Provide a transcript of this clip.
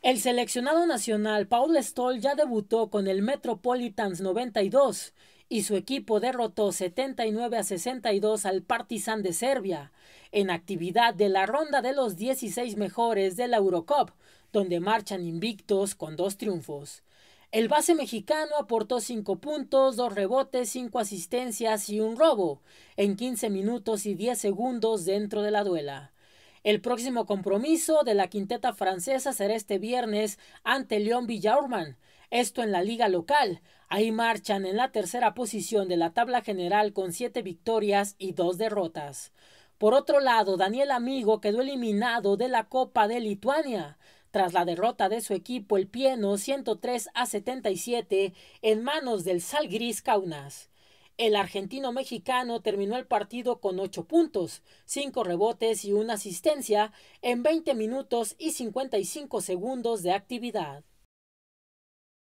El seleccionado nacional Paul Stoll ya debutó con el Metropolitans 92 y su equipo derrotó 79 a 62 al Partizan de Serbia en actividad de la ronda de los 16 mejores de la Eurocup, donde marchan invictos con dos triunfos. El base mexicano aportó cinco puntos, dos rebotes, cinco asistencias y un robo en 15 minutos y 10 segundos dentro de la duela. El próximo compromiso de la quinteta francesa será este viernes ante León Villaurman, esto en la liga local. Ahí marchan en la tercera posición de la tabla general con siete victorias y dos derrotas. Por otro lado, Daniel Amigo quedó eliminado de la Copa de Lituania tras la derrota de su equipo el Pieno 103 a 77 en manos del Salgris Kaunas. El argentino mexicano terminó el partido con 8 puntos, 5 rebotes y una asistencia en 20 minutos y 55 segundos de actividad.